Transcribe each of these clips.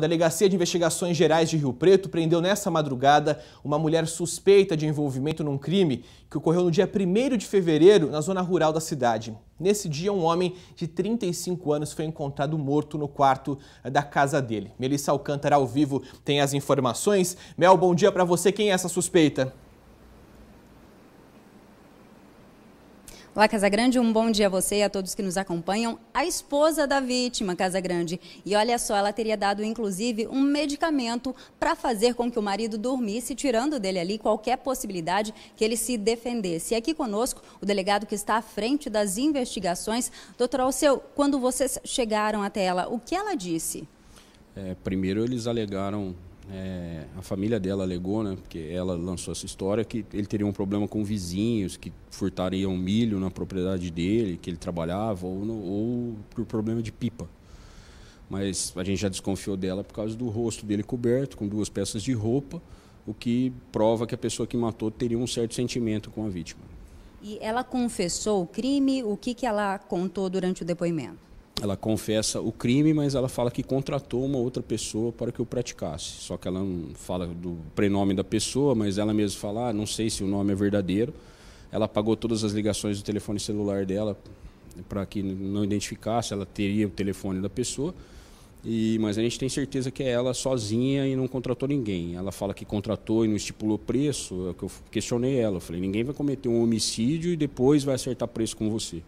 A Delegacia de Investigações Gerais de Rio Preto prendeu nessa madrugada uma mulher suspeita de envolvimento num crime que ocorreu no dia 1 de fevereiro na zona rural da cidade. Nesse dia, um homem de 35 anos foi encontrado morto no quarto eh, da casa dele. Melissa Alcântara, ao vivo, tem as informações. Mel, bom dia para você. Quem é essa suspeita? Olá, Casagrande, um bom dia a você e a todos que nos acompanham. A esposa da vítima, Casagrande. E olha só, ela teria dado inclusive um medicamento para fazer com que o marido dormisse, tirando dele ali qualquer possibilidade que ele se defendesse. E aqui conosco, o delegado que está à frente das investigações. Doutor Alceu, quando vocês chegaram até ela, o que ela disse? É, primeiro, eles alegaram é, a família dela alegou, né, porque ela lançou essa história, que ele teria um problema com vizinhos, que furtariam milho na propriedade dele, que ele trabalhava, ou, no, ou por problema de pipa. Mas a gente já desconfiou dela por causa do rosto dele coberto, com duas peças de roupa, o que prova que a pessoa que matou teria um certo sentimento com a vítima. E ela confessou o crime? O que, que ela contou durante o depoimento? ela confessa o crime, mas ela fala que contratou uma outra pessoa para que o praticasse. Só que ela não fala do prenome da pessoa, mas ela mesma fala, ah, não sei se o nome é verdadeiro. Ela pagou todas as ligações do telefone celular dela para que não identificasse, ela teria o telefone da pessoa. E, mas a gente tem certeza que é ela sozinha e não contratou ninguém. Ela fala que contratou e não estipulou preço. É que eu questionei ela. Eu falei: ninguém vai cometer um homicídio e depois vai acertar preço com você.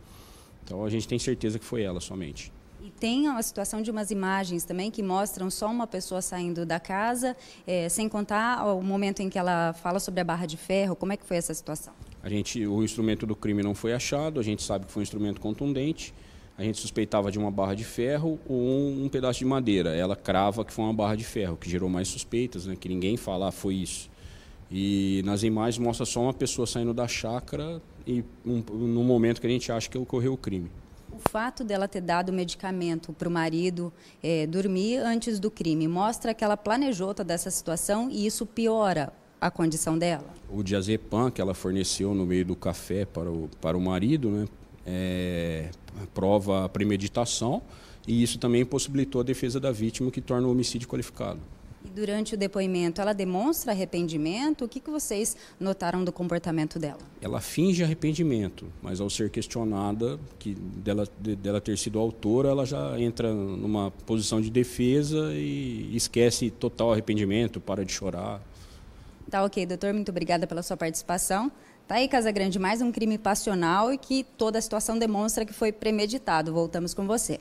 Então a gente tem certeza que foi ela somente. E tem a situação de umas imagens também que mostram só uma pessoa saindo da casa, é, sem contar o momento em que ela fala sobre a barra de ferro. Como é que foi essa situação? A gente, o instrumento do crime não foi achado. A gente sabe que foi um instrumento contundente. A gente suspeitava de uma barra de ferro ou um, um pedaço de madeira. Ela crava que foi uma barra de ferro, que gerou mais suspeitas, né? Que ninguém falar ah, foi isso. E nas imagens mostra só uma pessoa saindo da chácara e um, no momento que a gente acha que ocorreu o crime. O fato dela ter dado medicamento para o marido é, dormir antes do crime mostra que ela planejou toda essa situação e isso piora a condição dela? O diazepam que ela forneceu no meio do café para o, para o marido né, é, prova a premeditação e isso também possibilitou a defesa da vítima, que torna o homicídio qualificado e durante o depoimento ela demonstra arrependimento, o que, que vocês notaram do comportamento dela? Ela finge arrependimento, mas ao ser questionada que dela, de, dela ter sido autora, ela já entra numa posição de defesa e esquece total arrependimento, para de chorar. Tá ok, doutor, muito obrigada pela sua participação. Tá aí, Casagrande, mais um crime passional e que toda a situação demonstra que foi premeditado. Voltamos com você.